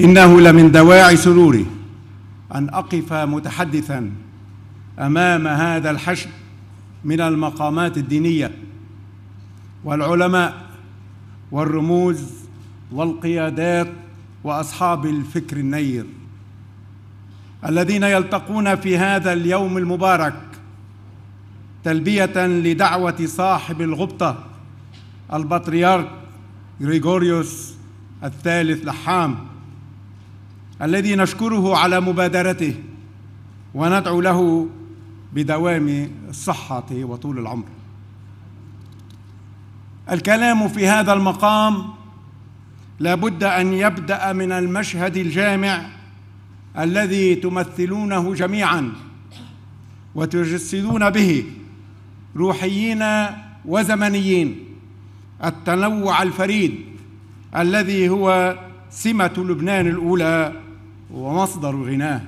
إنه لمن دواعي سروري أن أقف متحدثا أمام هذا الحشد من المقامات الدينية والعلماء والرموز والقيادات وأصحاب الفكر النير الذين يلتقون في هذا اليوم المبارك تلبية لدعوة صاحب الغبطة البطريرك غريغوريوس الثالث لحام الذي نشكره على مبادرته وندعو له بدوام الصحة وطول العمر. الكلام في هذا المقام لابد أن يبدأ من المشهد الجامع الذي تمثلونه جميعا وتجسدون به روحيين وزمنيين التنوع الفريد الذي هو سمة لبنان الأولى ومصدر غناه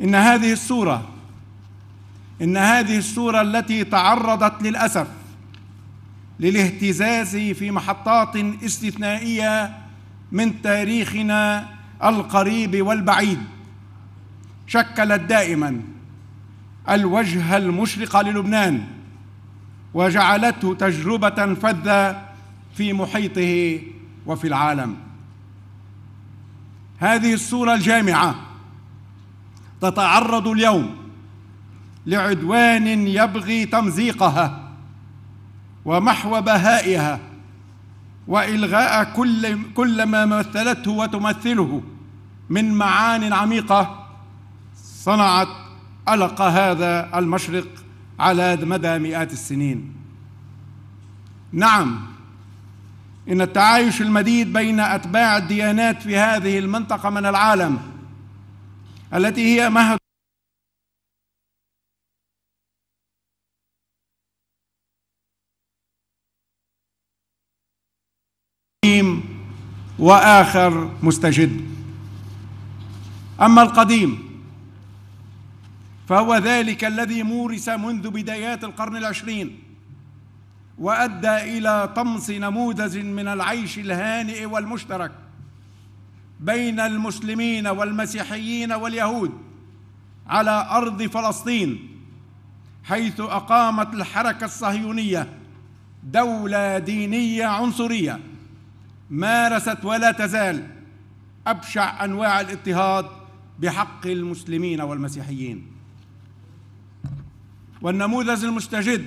ان هذه الصوره ان هذه الصوره التي تعرضت للاسف للاهتزاز في محطات استثنائيه من تاريخنا القريب والبعيد شكلت دائما الوجه المشرق للبنان وجعلته تجربه فذه في محيطه وفي العالم هذه الصورة الجامعة تتعرض اليوم لعدوان يبغي تمزيقها ومحو بهائها والغاء كل كل ما مثلته وتمثله من معان عميقه صنعت الق هذا المشرق على مدى مئات السنين نعم ان التعايش المديد بين اتباع الديانات في هذه المنطقه من العالم التي هي مهد واخر مستجد اما القديم فهو ذلك الذي مورس منذ بدايات القرن العشرين وادى الى طمس نموذج من العيش الهانئ والمشترك بين المسلمين والمسيحيين واليهود على ارض فلسطين حيث اقامت الحركه الصهيونيه دوله دينيه عنصريه مارست ولا تزال ابشع انواع الاضطهاد بحق المسلمين والمسيحيين والنموذج المستجد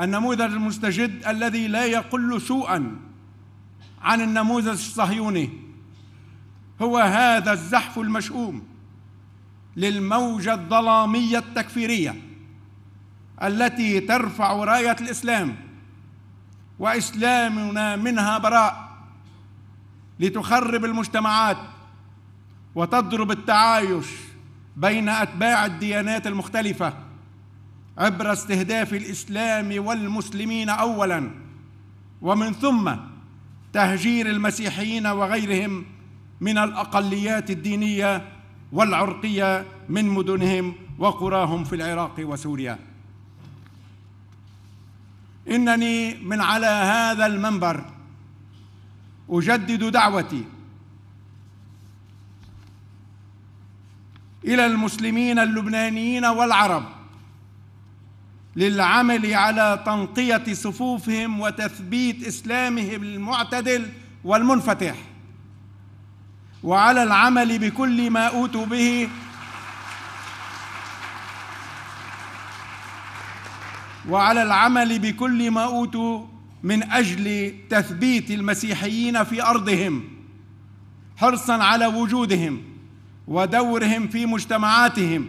النموذج المستجد الذي لا يقل سوءا عن النموذج الصهيوني هو هذا الزحف المشؤوم للموجة الظلامية التكفيرية التي ترفع راية الإسلام وإسلامنا منها براء لتخرب المجتمعات وتضرب التعايش بين أتباع الديانات المختلفة عبر استهداف الاسلام والمسلمين اولا ومن ثم تهجير المسيحيين وغيرهم من الاقليات الدينيه والعرقيه من مدنهم وقراهم في العراق وسوريا انني من على هذا المنبر اجدد دعوتي الى المسلمين اللبنانيين والعرب للعمل على تنقيه صفوفهم وتثبيت اسلامهم المعتدل والمنفتح وعلى العمل بكل ما اوتوا به وعلى العمل بكل ما اوتوا من اجل تثبيت المسيحيين في ارضهم حرصا على وجودهم ودورهم في مجتمعاتهم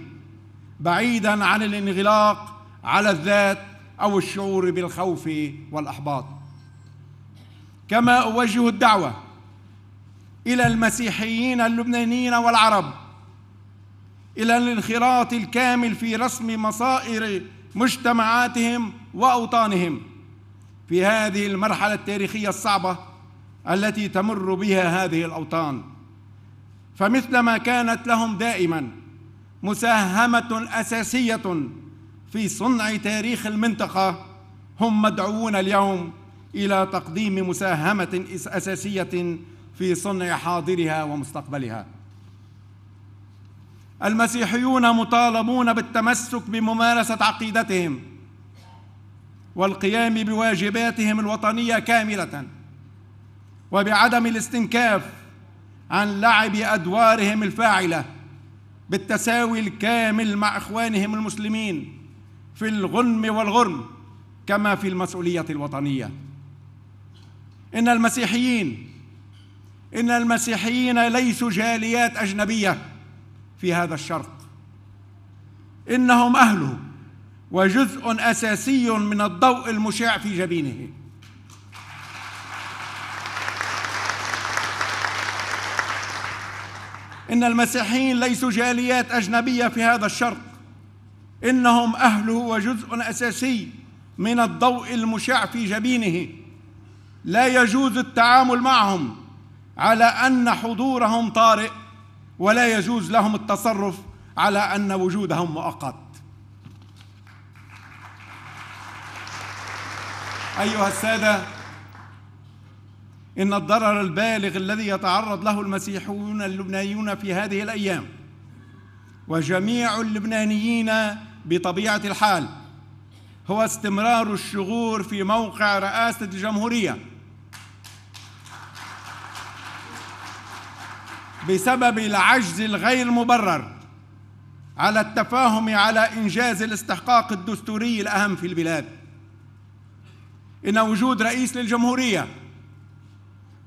بعيدا عن الانغلاق على الذات أو الشعور بالخوف والإحباط كما أوجه الدعوة إلى المسيحيين اللبنانيين والعرب إلى الانخراط الكامل في رسم مصائر مجتمعاتهم وأوطانهم في هذه المرحلة التاريخية الصعبة التي تمر بها هذه الأوطان فمثلما كانت لهم دائما مساهمة أساسية في صنع تاريخ المنطقة هم مدعوون اليوم إلى تقديم مساهمة أساسية في صنع حاضرها ومستقبلها المسيحيون مطالبون بالتمسك بممارسة عقيدتهم والقيام بواجباتهم الوطنية كاملة وبعدم الاستنكاف عن لعب أدوارهم الفاعلة بالتساوي الكامل مع إخوانهم المسلمين في الغنم والغرم كما في المسؤولية الوطنية إن المسيحيين إن المسيحيين ليسوا جاليات أجنبية في هذا الشرق إنهم أهله وجزء أساسي من الضوء المشع في جبينه إن المسيحيين ليسوا جاليات أجنبية في هذا الشرق إنهم أهله وجزء أساسي من الضوء المشع في جبينه لا يجوز التعامل معهم على أن حضورهم طارئ ولا يجوز لهم التصرف على أن وجودهم مؤقت أيها السادة إن الضرر البالغ الذي يتعرض له المسيحيون اللبنانيون في هذه الأيام وجميع اللبنانيين بطبيعة الحال هو استمرار الشغور في موقع رئاسة الجمهورية بسبب العجز الغير مبرر على التفاهم على إنجاز الاستحقاق الدستوري الأهم في البلاد إن وجود رئيس للجمهورية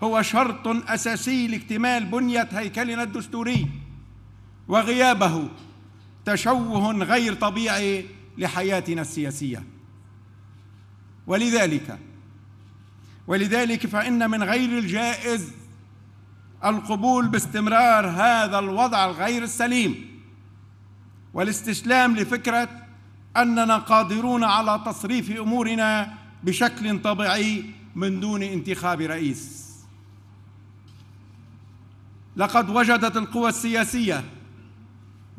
هو شرط أساسي لاكتمال بنية هيكلنا الدستوري وغيابه تشوه غير طبيعي لحياتنا السياسيه ولذلك ولذلك فان من غير الجائز القبول باستمرار هذا الوضع الغير السليم والاستسلام لفكره اننا قادرون على تصريف امورنا بشكل طبيعي من دون انتخاب رئيس لقد وجدت القوى السياسيه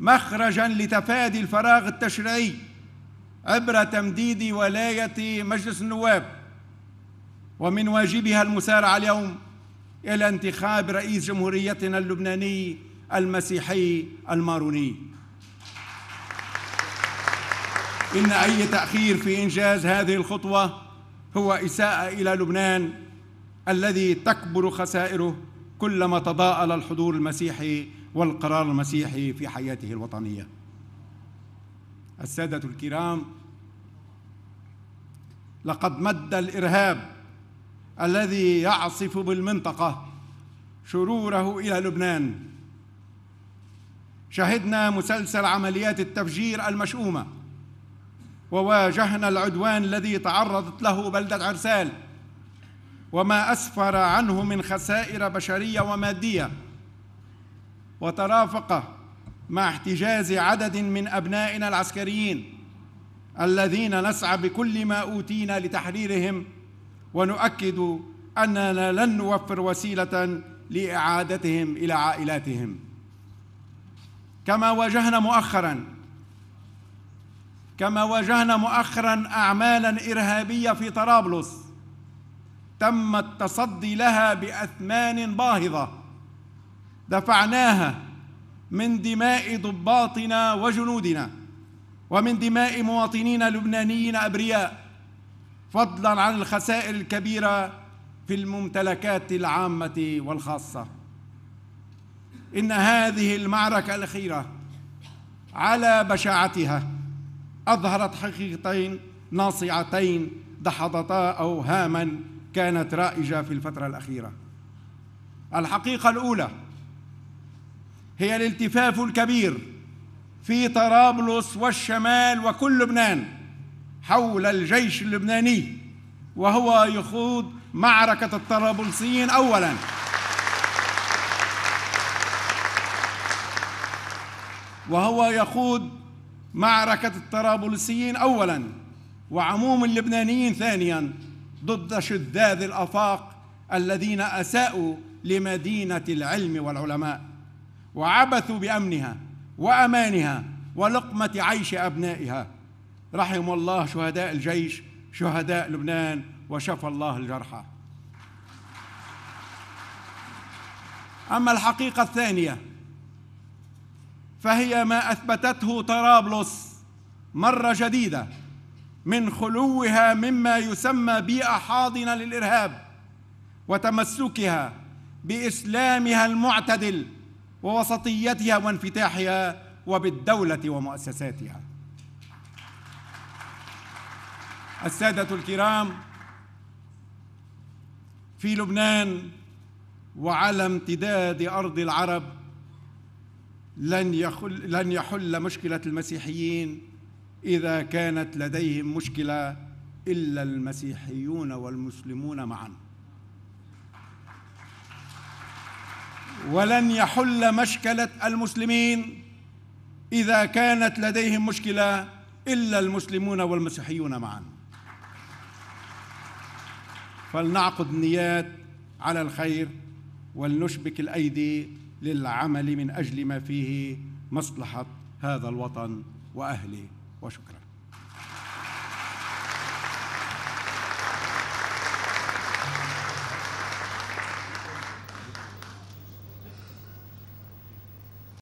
مخرجا لتفادي الفراغ التشريعي عبر تمديد ولاية مجلس النواب ومن واجبها المسارعة اليوم إلى انتخاب رئيس جمهوريتنا اللبناني المسيحي الماروني إن أي تأخير في إنجاز هذه الخطوة هو إساءة إلى لبنان الذي تكبر خسائره كلما تضاءل الحضور المسيحي والقرار المسيحي في حياته الوطنيه الساده الكرام لقد مد الارهاب الذي يعصف بالمنطقه شروره الى لبنان شهدنا مسلسل عمليات التفجير المشؤومه وواجهنا العدوان الذي تعرضت له بلده عرسال وما اسفر عنه من خسائر بشريه وماديه وترافق مع احتجاز عدد من أبنائنا العسكريين الذين نسعى بكل ما أوتينا لتحريرهم ونؤكد أننا لن نوفر وسيلة لإعادتهم إلى عائلاتهم كما واجهنا مؤخرا كما واجهنا مؤخرا أعمالا إرهابية في طرابلس تم التصدي لها بأثمان باهظة دفعناها من دماء ضباطنا وجنودنا ومن دماء مواطنين لبنانيين ابرياء فضلا عن الخسائر الكبيره في الممتلكات العامه والخاصه ان هذه المعركه الاخيره على بشاعتها اظهرت حقيقتين ناصعتين دحضتا اوهاما كانت رائجه في الفتره الاخيره الحقيقه الاولى هي الالتفاف الكبير في طرابلس والشمال وكل لبنان حول الجيش اللبناني وهو يخوض معركة الطرابلسيين أولاً وهو يخوض معركة الطرابلسيين أولا وعموم اللبنانيين ثانيا ضد شذاذ الأفاق الذين أساءوا لمدينة العلم والعلماء وعبثوا بامنها وامانها ولقمه عيش ابنائها رحم الله شهداء الجيش شهداء لبنان وشفى الله الجرحى اما الحقيقه الثانيه فهي ما اثبتته طرابلس مره جديده من خلوها مما يسمى بيئه حاضنه للارهاب وتمسكها باسلامها المعتدل ووسطيتها وانفتاحها وبالدولة ومؤسساتها. السادة الكرام في لبنان وعلى امتداد أرض العرب لن يحل, لن يحل مشكلة المسيحيين إذا كانت لديهم مشكلة إلا المسيحيون والمسلمون معاً ولن يحل مشكله المسلمين اذا كانت لديهم مشكله الا المسلمون والمسيحيون معا فلنعقد نيات على الخير ولنشبك الايدي للعمل من اجل ما فيه مصلحه هذا الوطن واهله وشكرا